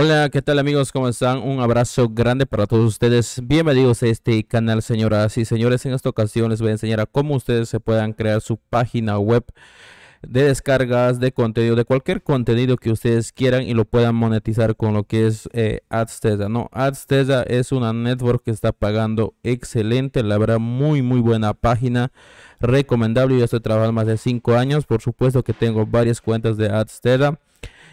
Hola, ¿qué tal amigos? ¿Cómo están? Un abrazo grande para todos ustedes. Bienvenidos a este canal, señoras y señores. En esta ocasión les voy a enseñar a cómo ustedes se puedan crear su página web de descargas de contenido, de cualquier contenido que ustedes quieran y lo puedan monetizar con lo que es eh, ¿no? AdStesa es una network que está pagando excelente, la verdad, muy, muy buena página, recomendable. Yo estoy trabajando más de 5 años, por supuesto que tengo varias cuentas de AdStesa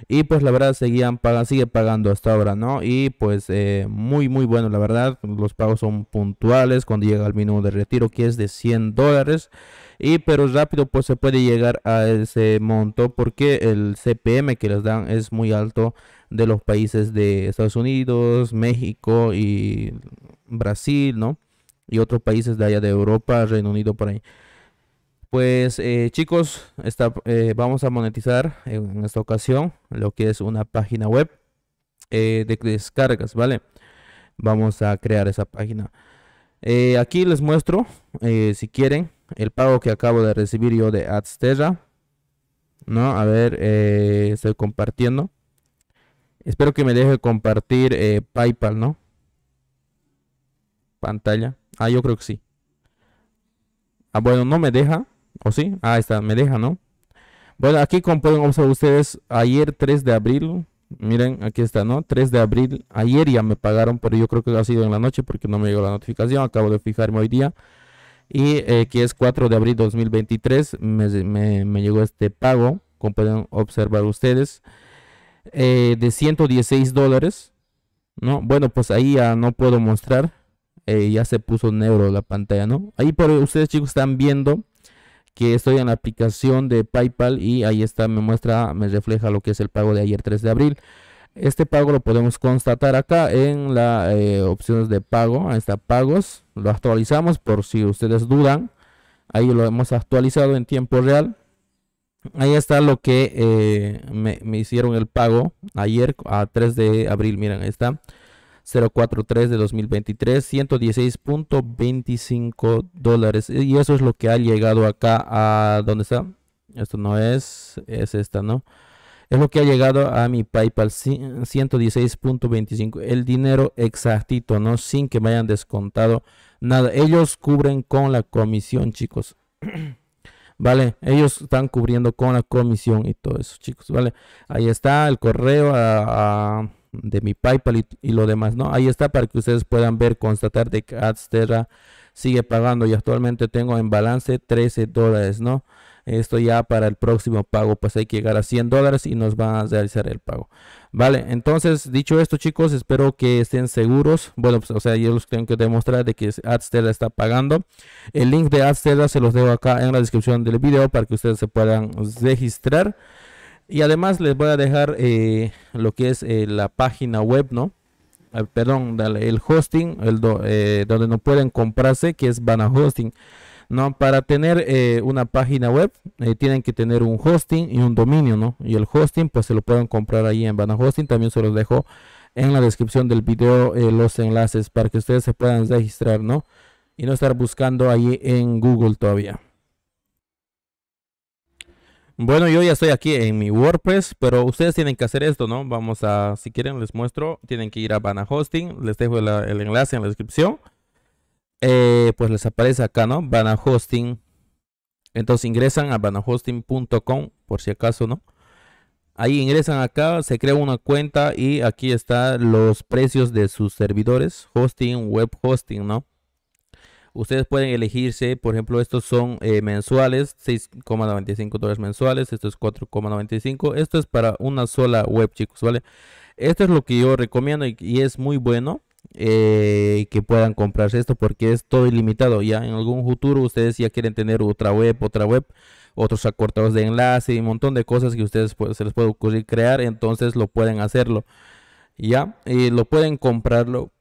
y pues la verdad seguían pagando, sigue pagando hasta ahora, ¿no? Y pues eh, muy, muy bueno, la verdad. Los pagos son puntuales cuando llega al mínimo de retiro, que es de 100 dólares. Y pero rápido pues se puede llegar a ese monto porque el CPM que les dan es muy alto de los países de Estados Unidos, México y Brasil, ¿no? Y otros países de allá de Europa, Reino Unido por ahí. Pues eh, chicos, eh, vamos a monetizar en esta ocasión lo que es una página web eh, de descargas, ¿vale? Vamos a crear esa página. aquí les muestro, si quieren, el pago que acabo de recibir yo de AdsTerra. ¿No? A ver, estoy compartiendo. Espero que me deje compartir PayPal, ¿no? Pantalla. Ah, yo creo que sí. Ah, bueno, no me deja. ¿O sí? Ah, está, me deja, ¿no? Bueno, aquí como pueden observar ustedes, ayer 3 de abril, miren, aquí está, ¿no? 3 de abril, ayer ya me pagaron, pero yo creo que ha sido en la noche porque no me llegó la notificación, acabo de fijarme hoy día. Y eh, que es 4 de abril 2023, me, llegó este pago, como pueden observar ustedes, eh, de 116 dólares, ¿no? Bueno, pues ahí ya no puedo mostrar, eh, ya se puso negro la pantalla, ¿no? Ahí por ustedes chicos están viendo que estoy en la aplicación de PayPal y ahí está, me muestra, me refleja lo que es el pago de ayer 3 de abril. Este pago lo podemos constatar acá en las eh, opciones de pago. Ahí está pagos. Lo actualizamos por si ustedes dudan. Ahí lo hemos actualizado en tiempo real. Ahí está lo que eh, me, hicieron el pago ayer a 3 de abril. Miren, ahí está. 043 de 2023, 116.25 dólares. Y eso es lo que ha llegado acá a... ¿Dónde está? Esto no es, es esta, ¿no? Es lo que ha llegado a mi PayPal, 116.25. El dinero exactito, ¿no? Sin que me hayan descontado nada. Ellos cubren con la comisión, chicos. ¿vale? Ellos están cubriendo con la comisión y todo eso, chicos, ¿vale? Ahí está el correo a de mi PayPal y, lo demás, ¿no? Ahí está para que ustedes puedan ver, constatar de que Adsterra sigue pagando y actualmente tengo en balance 13 dólares, ¿no? Esto ya para el próximo pago, pues hay que llegar a 100 dólares y nos van a realizar el pago. Vale, entonces, dicho esto, chicos, espero que estén seguros. Bueno, pues, o sea, yo los tengo que demostrar de que Adsterra está pagando. El link de AdStella se los dejo acá en la descripción del video para que ustedes se puedan registrar. Y además les voy a dejar eh, lo que es eh, la página web, ¿no? Ah, perdón, el hosting, el eh, donde no pueden comprarse, que es Bana Hosting. ¿no? Para tener una página web tienen que tener un hosting y un dominio, ¿no? Y el hosting pues se lo pueden comprar ahí en Bana Hosting. También se los dejo en la descripción del video los enlaces para que ustedes se puedan registrar, ¿no? Y no estar buscando ahí en Google todavía. Bueno, yo ya estoy aquí en mi WordPress, pero ustedes tienen que hacer esto, ¿no? Vamos a, si quieren les muestro, tienen que ir a Bana Hosting, les dejo el enlace en la descripción. Eh, pues les aparece acá, ¿no? Bana Hosting. Entonces ingresan a banahosting.com, por si acaso, ¿no? Ahí ingresan acá, se crea una cuenta y aquí están los precios de sus servidores, hosting, web hosting, ¿no? Ustedes pueden elegirse, por ejemplo, estos son eh, mensuales, 6,95 dólares mensuales, esto es 4,95, esto es para una sola web, chicos, ¿vale? Esto es lo que yo recomiendo y, es muy bueno. Eh, que puedan comprarse esto porque es todo ilimitado. Ya en algún futuro ustedes ya quieren tener otra web, otra web, otros acortados de enlace y un montón de cosas que ustedes se les puede ocurrir crear, entonces lo pueden hacerlo. Ya, y lo pueden comprarlo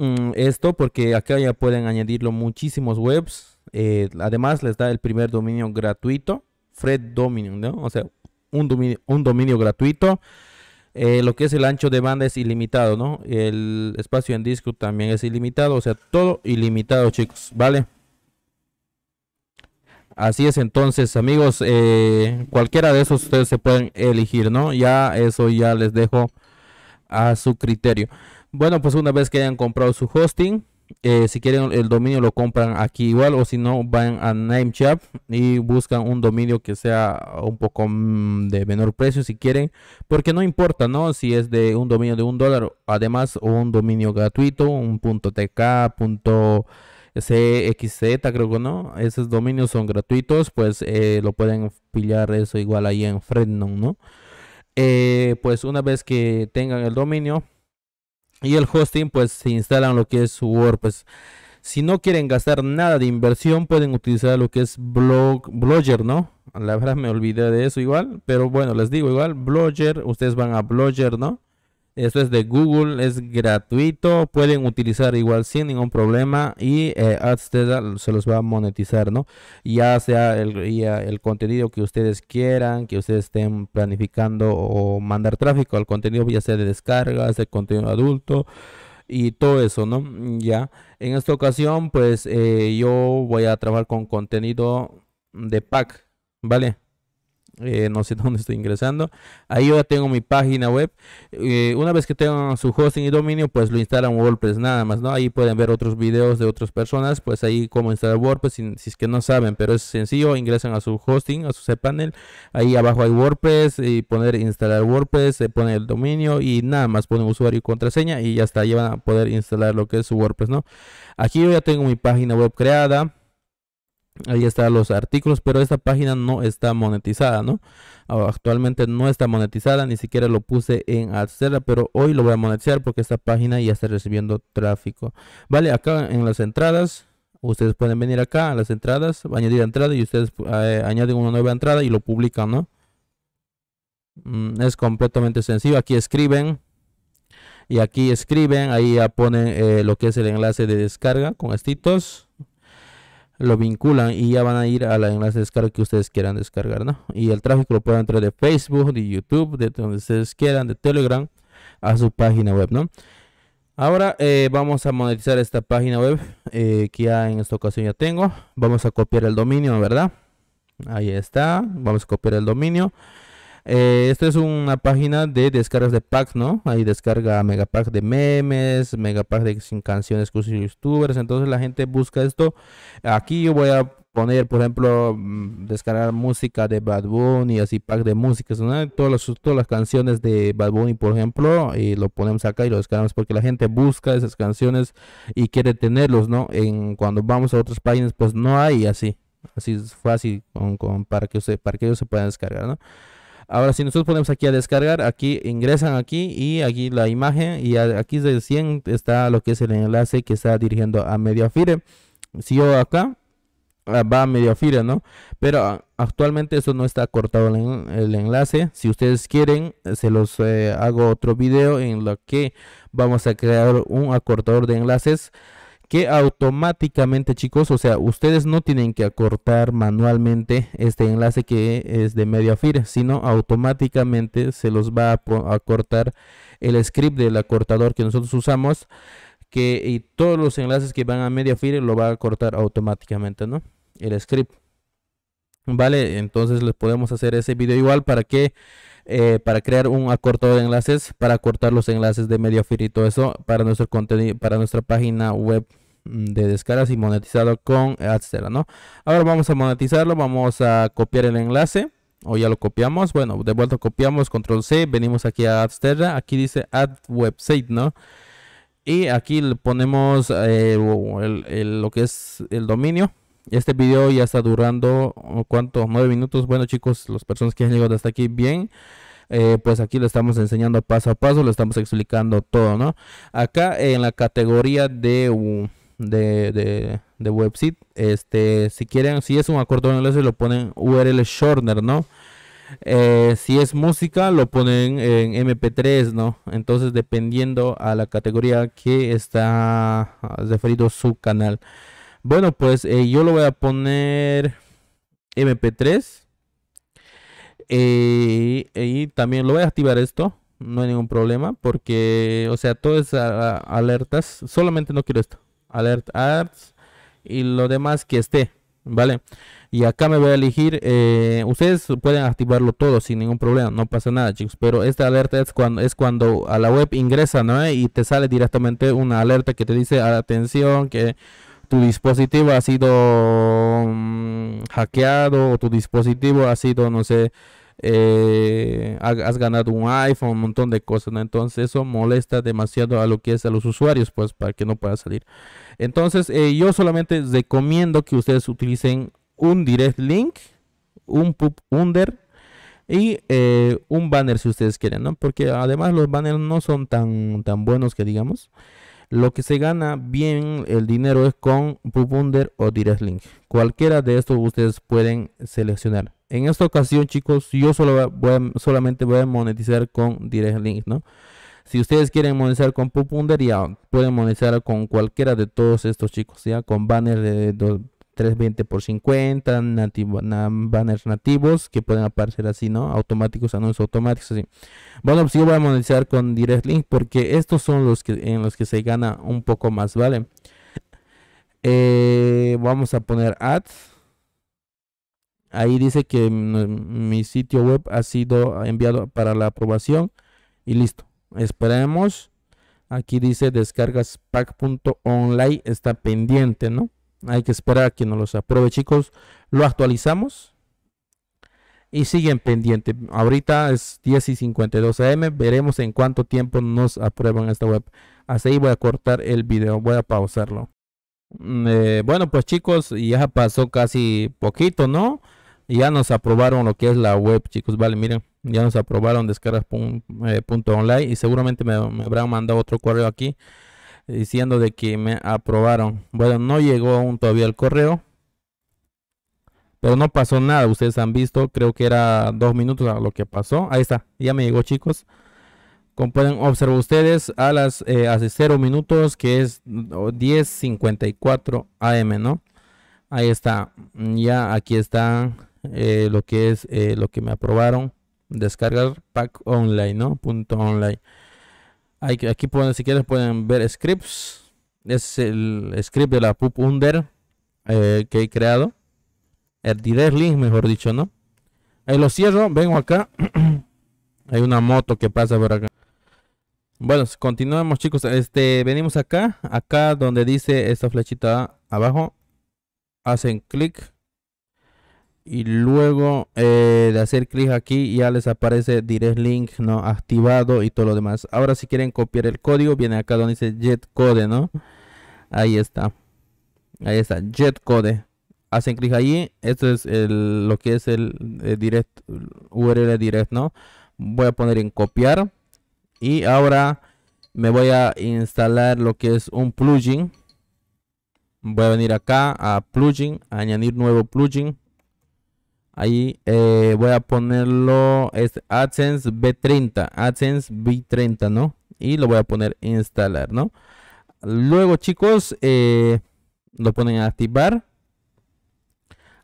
Mm, esto porque acá ya pueden añadirlo muchísimos webs. Eh, además les da el primer dominio gratuito, Fred Dominion, O sea, un dominio, gratuito. Eh, lo que es el ancho de banda es ilimitado, ¿no? El espacio en disco también es ilimitado, o sea, todo ilimitado, chicos, ¿vale? Así es, entonces, amigos, eh, cualquiera de esos ustedes se pueden elegir, ¿no? Ya eso ya les dejo a su criterio. Bueno, pues una vez que hayan comprado su hosting, eh, si quieren el dominio lo compran aquí igual o si no van a Namecheap y buscan un dominio que sea un poco mm, de menor precio si quieren porque no importa no si es de un dominio de un dólar además o un dominio gratuito un tk cxz creo que no esos dominios son gratuitos pues eh, lo pueden pillar eso igual ahí en Frednum. no eh, pues una vez que tengan el dominio y el hosting pues se instalan lo que es WordPress. Si no quieren gastar nada de inversión pueden utilizar lo que es blog, Blogger, ¿no? La verdad me olvidé de eso igual, pero bueno, les digo igual, Blogger, ustedes van a Blogger, ¿no? Esto es de Google, es gratuito, pueden utilizar igual sin ningún problema y eh, se los va a monetizar, ¿no? Ya sea el, contenido que ustedes quieran, que ustedes estén planificando o mandar tráfico al contenido, ya sea de descargas, de contenido adulto y todo eso, ¿no? Ya, en esta ocasión, pues eh, yo voy a trabajar con contenido de pack, ¿vale? Eh, no sé dónde estoy ingresando. Ahí yo ya tengo mi página web. Eh, una vez que tengan su hosting y dominio, pues lo instalan WordPress nada más, ¿no? Ahí pueden ver otros videos de otras personas, pues ahí cómo instalar WordPress, si, es que no saben, pero es sencillo, ingresan a su hosting, a su cPanel, ahí abajo hay WordPress y poner instalar WordPress, se pone el dominio y nada más ponen usuario y contraseña y ya está, ya van a poder instalar lo que es su WordPress, ¿no? Aquí yo ya tengo mi página web creada Ahí están los artículos, pero esta página no está monetizada, ¿no? Ah, actualmente no está monetizada, ni siquiera lo puse en AdSerra, pero hoy lo voy a monetizar porque esta página ya está recibiendo tráfico. Vale, acá en las entradas, ustedes pueden venir acá a las entradas, añadir entrada y ustedes eh, añaden una nueva entrada y lo publican, ¿no? Mm, es completamente sencillo. Aquí escriben y aquí escriben, ahí ya ponen eh, lo que es el enlace de descarga con estitos lo vinculan y ya van a ir a la enlace de descarga que ustedes quieran descargar, ¿no? Y el tráfico lo pueden traer de Facebook, de YouTube, de donde ustedes quieran, de Telegram, a su página web, ¿no? Ahora eh, vamos a monetizar esta página web eh, que ya en esta ocasión ya tengo. Vamos a copiar el dominio, ¿verdad? Ahí está. Vamos a copiar el dominio. Eh, esto es una página de descargas de packs, ¿no? Ahí descarga megapack de memes, megapack de sin canciones de youtubers. Entonces la gente busca esto. Aquí yo voy a poner, por ejemplo, mm, descargar música de Bad Bunny, así pack de música, ¿no? todas, las, todas las canciones de Bad Bunny, por ejemplo, y lo ponemos acá y lo descargamos porque la gente busca esas canciones y quiere tenerlos, ¿no? En, cuando vamos a otras páginas, pues no hay así, así es fácil para, que para que ellos se puedan descargar, ¿no? Ahora, si nosotros ponemos aquí a descargar, aquí ingresan aquí y aquí la imagen y aquí 100 está lo que es el enlace que está dirigiendo a Mediafire. Si yo acá, ah, va a Mediafire, ¿no? Pero ah, actualmente eso no está cortado el enlace. Si ustedes quieren, eh, se los eh, hago otro video en lo que vamos a crear un acortador de enlaces que automáticamente chicos, o sea, ustedes no tienen que acortar manualmente este enlace que es de Mediafire, sino automáticamente se los va a acortar el script del acortador que nosotros usamos que y todos los enlaces que van a Mediafire lo va a cortar automáticamente, ¿no? El script. Vale, entonces les podemos hacer ese video igual para que eh, para crear un acortador de enlaces, para cortar los enlaces de Mediafire y todo eso para nuestro contenido, para nuestra página web Mm, de descargas y monetizado con Adstera, ¿no? Ahora vamos a monetizarlo, vamos a copiar el enlace o ya lo copiamos. Bueno, de vuelta copiamos control C, venimos aquí a Adsterra, aquí dice Add Website, ¿no? Y aquí le ponemos eh, lo que es el dominio. Este video ya está durando, oh, ¿cuánto? 9 minutos. Bueno chicos, las personas que han llegado hasta aquí, bien. Eh, pues aquí lo estamos enseñando paso a paso, Lo estamos explicando todo, ¿no? Acá en la categoría de... Uh, de, de, website. Este, si quieren, si es un acorde inglés, lo ponen URL shortener, ¿no? Eh, si es música, lo ponen en MP3, ¿no? Entonces, dependiendo a la categoría que está ah, referido su canal. Bueno, pues eh, yo lo voy a poner MP3. Eh, y también lo voy a activar esto. No hay ningún problema. Porque, o sea, todas es alertas. Solamente no quiero esto alert ads y lo demás que esté vale y acá me voy a elegir eh, ustedes pueden activarlo todo sin ningún problema no pasa nada chicos pero esta alerta es cuando es cuando a la web ingresa no y te sale directamente una alerta que te dice atención que tu dispositivo ha sido mm, hackeado o tu dispositivo ha sido no sé eh, has ganado un iPhone, un montón de cosas, Entonces eso molesta demasiado a lo que es a los usuarios, pues para que no pueda salir. Entonces eh, yo solamente recomiendo que ustedes utilicen un direct link, un pub under y eh, un banner si ustedes quieren, Porque además los banners no son tan, tan buenos que digamos. Lo que se gana bien el dinero es con Bubunder o Direct Link. Cualquiera de estos ustedes pueden seleccionar. En esta ocasión, chicos, yo solo solamente voy a monetizar con Direct Link, ¿no? Si ustedes quieren monetizar con Pupunder, ya pueden monetizar con cualquiera de todos estos chicos, ya con banner de, 320 por 50, banners nativos que pueden aparecer así, ¿no? Automáticos, anuncios automáticos, así. Bueno, pues yo voy a monetizar con Direct Link porque estos son los que en los que se gana un poco más, ¿vale? Eh, vamos a poner ads. Ahí dice que mi sitio web ha sido enviado para la aprobación y listo. Esperemos. Aquí dice descargas pack.online está pendiente, ¿no? Hay que esperar a que nos los apruebe, chicos. Lo actualizamos. Y siguen pendientes. Ahorita es 10 y 52 am. Veremos en cuánto tiempo nos aprueban esta web. Así voy a cortar el video. Voy a pausarlo. Mm, eh, bueno, pues chicos, ya pasó casi poquito, ¿no? Ya nos aprobaron lo que es la web, chicos. Vale, miren, ya nos aprobaron descargas.online eh, y seguramente me, me habrán mandado otro correo aquí diciendo de que me aprobaron. Bueno, no llegó aún todavía el correo. Pero no pasó nada, ustedes han visto, creo que era dos minutos lo que pasó. Ahí está, ya me llegó chicos. Como pueden observar ustedes, a las eh, hace cero minutos, que es 10.54 AM, ¿no? Ahí está, ya aquí está eh, lo que es eh, lo que me aprobaron. Descargar pack online, ¿no? Punto online aquí pueden, si quieren pueden ver scripts. Es el script de la pub under eh, que he creado. El direct link, mejor dicho, ¿no? Ahí lo cierro, vengo acá. Hay una moto que pasa por acá. Bueno, continuamos chicos. Este, venimos acá, acá donde dice esta flechita abajo. Hacen clic y luego eh, de hacer clic aquí ya les aparece direct link no activado y todo lo demás ahora si quieren copiar el código viene acá donde dice jet code no ahí está ahí está jet code hacen clic allí esto es lo que es el, eh, direct url direct no voy a poner en copiar y ahora me voy a instalar lo que es un plugin voy a venir acá a plugin añadir nuevo plugin Ahí eh, voy a ponerlo, es AdSense B30, AdSense B30, ¿no? Y lo voy a poner instalar, ¿no? Luego, chicos, eh, lo ponen a activar.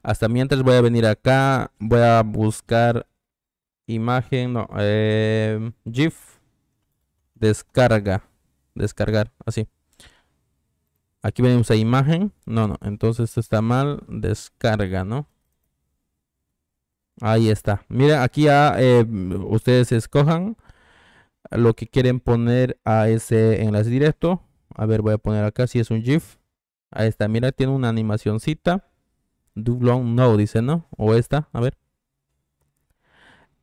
Hasta mientras voy a venir acá, voy a buscar imagen, no, em, GIF, descarga, descargar, así. Aquí venimos a imagen, no, no, entonces está mal, descarga, ¿no? Ahí está. Mira, aquí ya eh, ustedes escojan lo que quieren poner a ese enlace directo. A ver, voy a poner acá si es un GIF. Ahí está, mira, tiene una animacioncita. Dublón no, dice, ¿no? O esta, a ver.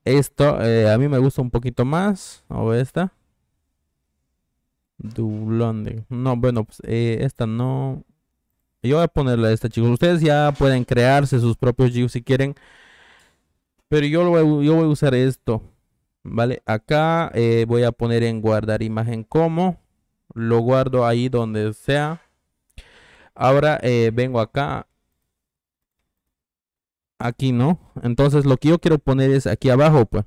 Esto eh, a mí me gusta un poquito más. O esta. Dublón. No, bueno, pues eh, esta no. Yo voy a ponerle esta, chicos. Ustedes ya pueden crearse sus propios GIFs si quieren. Pero yo, voy, yo voy a usar esto. ¿Vale? Acá eh, voy a poner en guardar imagen como. Lo guardo ahí donde sea. Ahora eh, vengo acá. Aquí, ¿no? Entonces lo que yo quiero poner es aquí abajo, pues.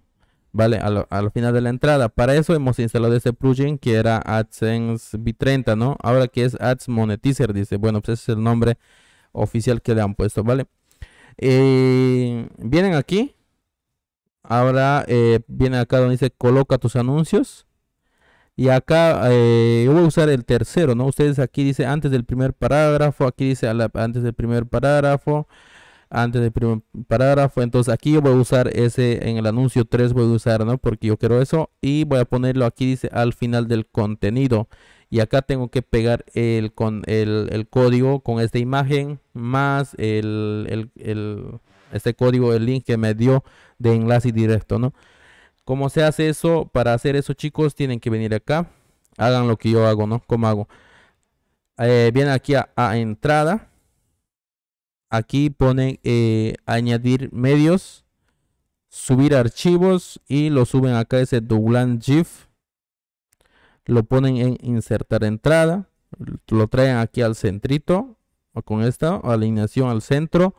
¿Vale? Al, final de la entrada. Para eso hemos instalado este plugin que era AdSense b 30 ¿no? Ahora que es Ads Monetizer, dice. Bueno, pues ese es el nombre oficial que le han puesto, ¿vale? Eh, vienen aquí Ahora eh, viene acá donde dice coloca tus anuncios. Y acá eh, voy a usar el tercero, ¿no? Ustedes aquí dice antes del primer parágrafo, aquí dice antes del primer parágrafo, antes del primer parágrafo. Entonces aquí yo voy a usar ese en el anuncio 3, voy a usar, ¿no? Porque yo quiero eso. Y voy a ponerlo aquí, dice al final del contenido. Y acá tengo que pegar el, el, código con esta imagen más el, este código, el link que me dio de enlace directo, ¿no? ¿Cómo se hace eso? Para hacer eso, chicos, tienen que venir acá. Hagan lo que yo hago, ¿no? ¿Cómo hago? Eh, vienen aquí a, entrada. Aquí ponen eh, añadir medios. Subir archivos. Y lo suben acá ese Dublan GIF. Lo ponen en insertar entrada. Lo traen aquí al centrito. O con esta alineación al centro.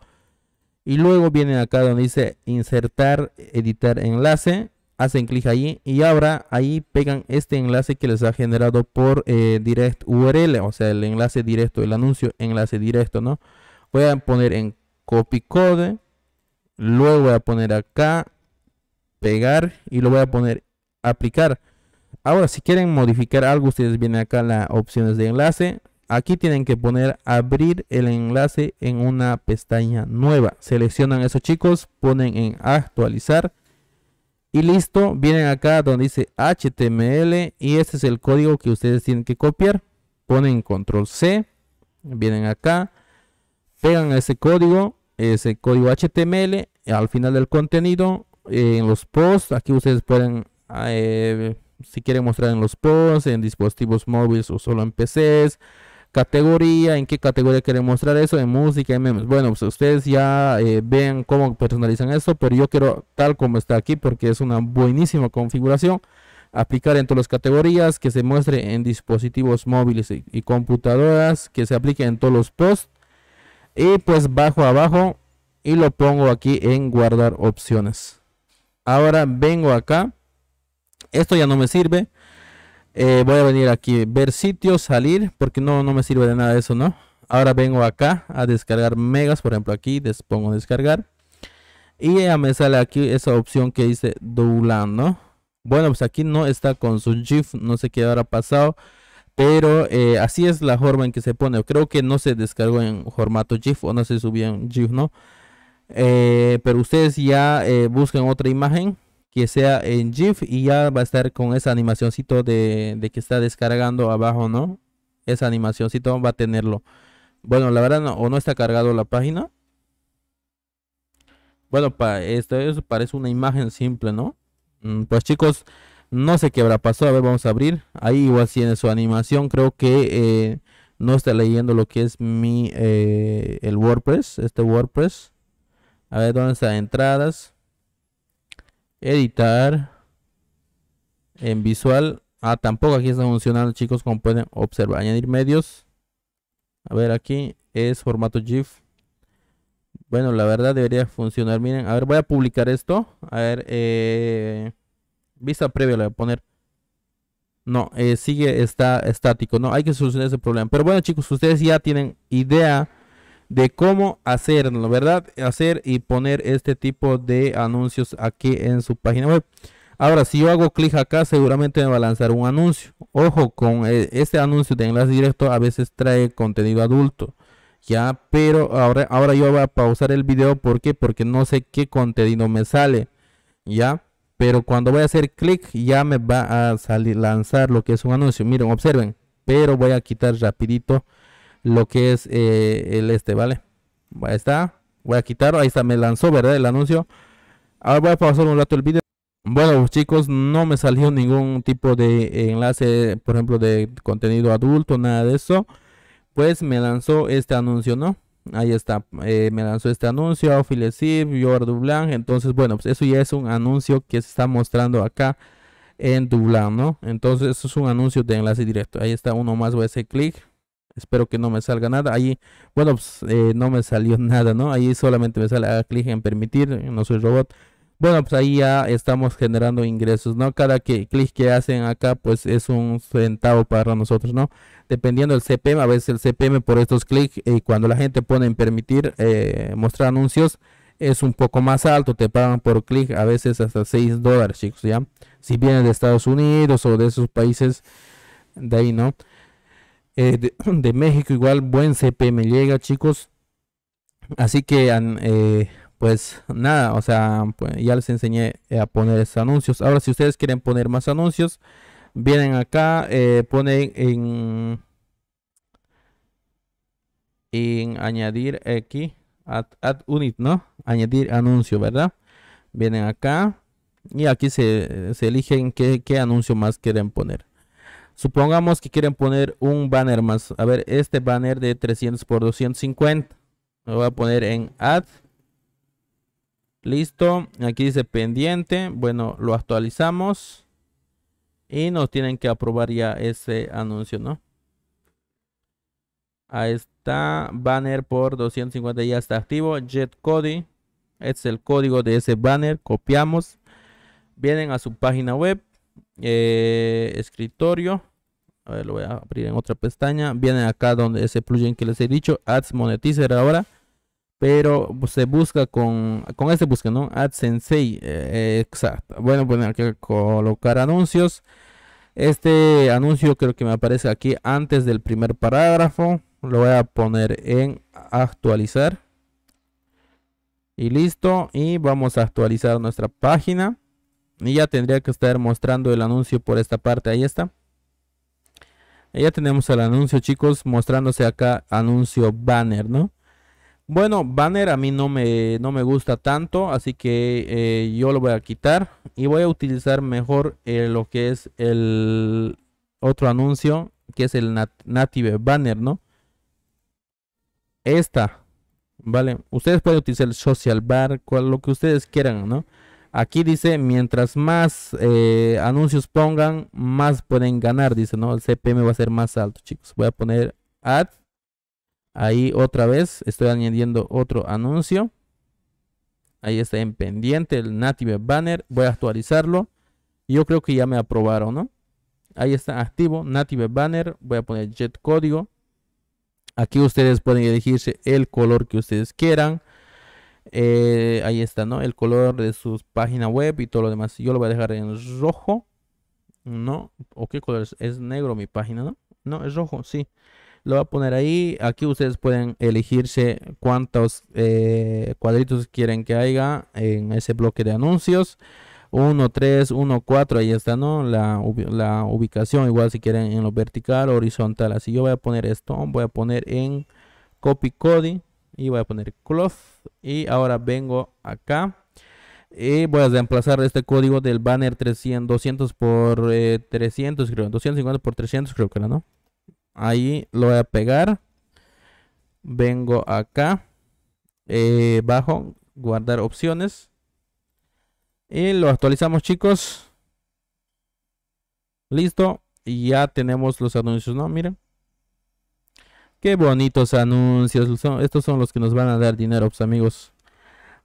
Y luego vienen acá donde dice insertar, editar enlace. Hacen clic allí y ahora ahí pegan este enlace que les ha generado por eh, direct URL, o sea, el enlace directo, el anuncio enlace directo, ¿no? Voy a poner en copy code, luego voy a poner acá pegar y lo voy a poner aplicar. Ahora, si quieren modificar algo, ustedes vienen acá a las opciones de enlace, Aquí tienen que poner abrir el enlace en una pestaña nueva. Seleccionan esos chicos, ponen en actualizar y listo. Vienen acá donde dice HTML y este es el código que ustedes tienen que copiar. Ponen control C, vienen acá, pegan ese código, ese código HTML al final del contenido. en los posts, aquí ustedes pueden... Eh, si quieren mostrar en los posts, en dispositivos móviles o solo en PCs, categoría, en qué categoría quiere mostrar eso, en música, en memes. Bueno, pues ustedes ya eh, ven cómo personalizan esto, pero yo quiero tal como está aquí porque es una buenísima configuración. Aplicar en todas las categorías, que se muestre en dispositivos móviles y computadoras, que se aplique en todos los posts. Y pues bajo abajo y lo pongo aquí en guardar opciones. Ahora vengo acá. Esto ya no me sirve eh, voy a venir aquí, ver sitio, salir, porque no, no me sirve de nada eso, ¿no? Ahora vengo acá a descargar megas, por ejemplo aquí, les pongo descargar. Y ya me sale aquí esa opción que dice Doulan, ¿no? Bueno, pues aquí no está con su GIF, no sé qué habrá pasado. Pero eh, así es la forma en que se pone. Creo que no se descargó en formato GIF o no se subió en GIF, ¿no? Eh, pero ustedes ya busquen otra imagen que sea en GIF y ya va a estar con esa animacióncito de, de que está descargando abajo, ¿no? Esa animacióncito va a tenerlo. Bueno, la verdad no, o no está cargado la página. Bueno, para esto, parece una imagen simple, ¿no? Mm, pues chicos, no sé qué habrá pasado. A ver, vamos a abrir. Ahí igual si en su animación creo que eh, no está leyendo lo que es mi eh, el WordPress, este WordPress. A ver dónde está entradas editar en visual. Ah, tampoco aquí está funcionando, chicos, como pueden observar. Añadir medios. A ver, aquí es formato GIF. Bueno, la verdad debería funcionar. Miren, a ver, voy a publicar esto. A ver, eh, vista previa le voy a poner. No, eh, sigue, está estático, ¿no? Hay que solucionar ese problema. Pero bueno, chicos, ustedes ya tienen idea de cómo hacerlo, ¿verdad? Hacer y poner este tipo de anuncios aquí en su página web. Ahora, si yo hago clic acá, seguramente me va a lanzar un anuncio. Ojo, con eh, este anuncio de enlace directo a veces trae contenido adulto. Ya, pero ahora, ahora yo voy a pausar el video. ¿Por qué? Porque no sé qué contenido me sale. Ya, pero cuando voy a hacer clic, ya me va a salir lanzar lo que es un anuncio. Miren, observen. Pero voy a quitar rapidito lo que es eh, el este, ¿vale? Ahí está. Voy a quitar Ahí está, me lanzó, ¿verdad? El anuncio. Ahora voy a pasar un rato el vídeo. Bueno, chicos, no me salió ningún tipo de enlace, por ejemplo, de contenido adulto, nada de eso. Pues me lanzó este anuncio, ¿no? Ahí está, eh, me lanzó este anuncio, yo Your Dublan. Entonces, bueno, pues eso ya es un anuncio que se está mostrando acá en dublán ¿no? Entonces, es un anuncio de enlace directo. Ahí está uno más, voy a hacer clic. Espero que no me salga nada. Ahí, bueno, pues, eh, no me salió nada, ¿no? Ahí solamente me sale a ah, clic en permitir, eh, no soy robot. Bueno, pues ahí ya estamos generando ingresos, ¿no? Cada que, clic que hacen acá, pues es un centavo para nosotros, ¿no? Dependiendo del CPM, a veces el CPM por estos clics, y eh, cuando la gente pone en permitir mostrar anuncios, es un poco más alto, te pagan por clic a veces hasta 6 dólares, chicos, ¿ya? Si vienes de Estados Unidos o de esos países de ahí, ¿no? Eh, de, México igual buen CP me llega, chicos. Así que, eh, pues nada, o sea, pues, ya les enseñé eh, a poner esos anuncios. Ahora, si ustedes quieren poner más anuncios, vienen acá, ponen en, en añadir aquí, add, unit, ¿no? Añadir anuncio, ¿verdad? Vienen acá y aquí se, eligen qué, qué anuncio más quieren poner. Supongamos que quieren poner un banner más. A ver, este banner de 300 por 250. Lo voy a poner en add. Listo. Aquí dice pendiente. Bueno, lo actualizamos. Y nos tienen que aprobar ya ese anuncio, ¿no? Ahí está. Banner por 250 ya está activo. Jet Cody. Este es el código de ese banner. Copiamos. Vienen a su página web eh, escritorio. A ver, lo voy a abrir en otra pestaña. viene acá donde ese plugin que les he dicho, Ads Monetizer ahora. Pero pues, se busca con, con este busca, ¿no? Eh, exacto. Bueno, pues hay que colocar anuncios. Este anuncio creo que me aparece aquí antes del primer parágrafo. Lo voy a poner en actualizar. Y listo. Y vamos a actualizar nuestra página y ya tendría que estar mostrando el anuncio por esta parte ahí está ya tenemos el anuncio chicos mostrándose acá anuncio banner no bueno banner a mí no me no me gusta tanto así que eh, yo lo voy a quitar y voy a utilizar mejor eh, lo que es el otro anuncio que es el native banner no esta vale ustedes pueden utilizar el social bar lo que ustedes quieran no Aquí dice, mientras más eh, anuncios pongan, más pueden ganar. Dice, ¿no? El CPM va a ser más alto, chicos. Voy a poner ad. Ahí otra vez estoy añadiendo otro anuncio. Ahí está en pendiente el native banner. Voy a actualizarlo. Yo creo que ya me aprobaron, ¿no? Ahí está activo, native banner. Voy a poner jet código. Aquí ustedes pueden elegirse el color que ustedes quieran. Eh, ahí está, ¿no? El color de su página web y todo lo demás. Yo lo voy a dejar en rojo. No, ¿o qué color es? Es negro mi página, ¿no? No, es rojo, sí. Lo voy a poner ahí. Aquí ustedes pueden elegirse cuántos eh, cuadritos quieren que haya en ese bloque de anuncios. 1, 3, 1, 4, ahí está, ¿no? La, ubicación, igual si quieren en lo vertical, horizontal. Así yo voy a poner esto, voy a poner en copy coding y voy a poner cloth y ahora vengo acá y voy a reemplazar este código del banner 300, 200 por 300 eh, creo 250 por 300 creo que era no ahí lo voy a pegar vengo acá eh, bajo guardar opciones y lo actualizamos chicos listo y ya tenemos los anuncios no miren bonitos anuncios. Son, estos son los que nos van a dar dinero, pues amigos.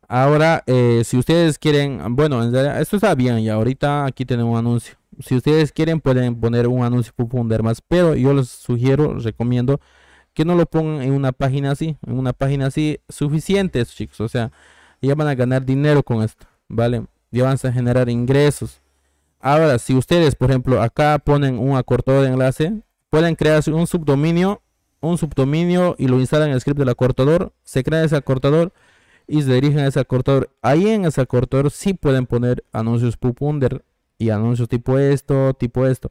Ahora, eh, si ustedes quieren, bueno, esto está bien y ahorita aquí tenemos un anuncio. Si ustedes quieren pueden poner un anuncio funder más, pero yo les sugiero, recomiendo que no lo pongan en una página así, en una página así suficiente, chicos. O sea, ya van a ganar dinero con esto, ¿vale? Ya van a generar ingresos. Ahora, si ustedes, por ejemplo, acá ponen un acortador de enlace, pueden crear un subdominio un subdominio y lo instalan en el script del acortador, se crea ese acortador y se dirigen a ese acortador. Ahí en ese acortador sí pueden poner anuncios pupunder y anuncios tipo esto, tipo esto,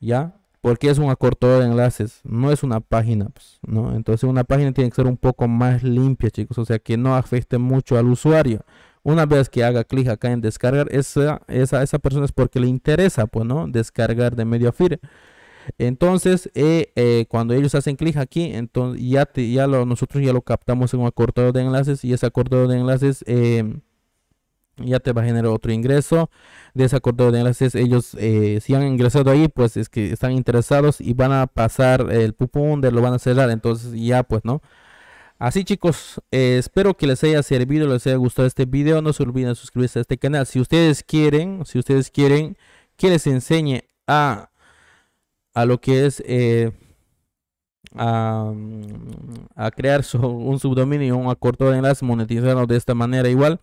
¿ya? Porque es un acortador de enlaces, no es una página, pues, ¿no? Entonces una página tiene que ser un poco más limpia, chicos, o sea que no afecte mucho al usuario. Una vez que haga clic acá en descargar, esa, esa, esa persona es porque le interesa, pues, ¿no? Descargar de MediaFire. Entonces, eh, eh, cuando ellos hacen clic aquí, entonces ya, ya lo, nosotros ya lo captamos en un acortador de enlaces y ese acortador de enlaces em, ya te va a generar otro ingreso de ese acortador de enlaces. Ellos, eh, si han ingresado ahí, pues es que están interesados y van a pasar el under lo van a cerrar. Entonces, ya pues, ¿no? Así chicos, espero que les haya servido, les haya gustado este video. No se olviden suscribirse a este canal. Si ustedes quieren, si ustedes quieren que les enseñe a a lo que es eh, mm, a, crear un subdominio, un a de enlaces monetizarlo de esta manera igual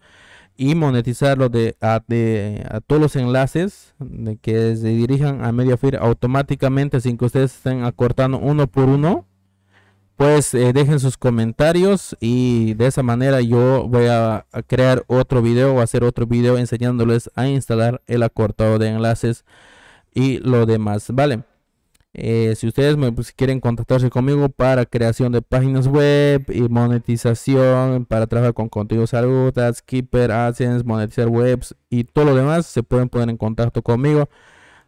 y monetizarlo de a, de todos los enlaces de que se dirijan a Mediafire automáticamente sin que ustedes estén acortando uno por uno pues eh, dejen sus comentarios y de esa manera yo voy a, crear otro video o hacer otro video enseñándoles a instalar el acortador de enlaces y lo demás vale eh, si ustedes pues, quieren contactarse conmigo para creación de páginas web y monetización, para trabajar con contenidos saludas Keeper, AdSense, monetizar webs y todo lo demás, se pueden poner en contacto conmigo.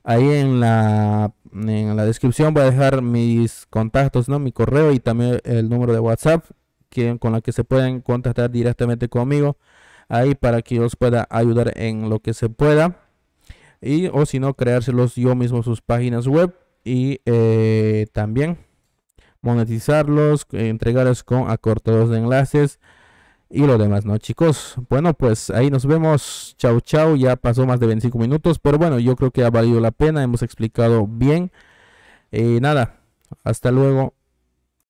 Ahí en la, en la descripción voy a dejar mis contactos, ¿no? mi correo y también el número de WhatsApp con la que se pueden contactar directamente conmigo. Ahí para que yo os pueda ayudar en lo que se pueda. Y o si no, creárselos yo mismo sus páginas web y eh, también monetizarlos, entregarlos con acortados de enlaces y lo demás, ¿no, chicos? Bueno, pues ahí nos vemos. Chau, chau. Ya pasó más de 25 minutos, pero bueno, yo creo que ha valido la pena. Hemos explicado bien. y eh, nada, hasta luego.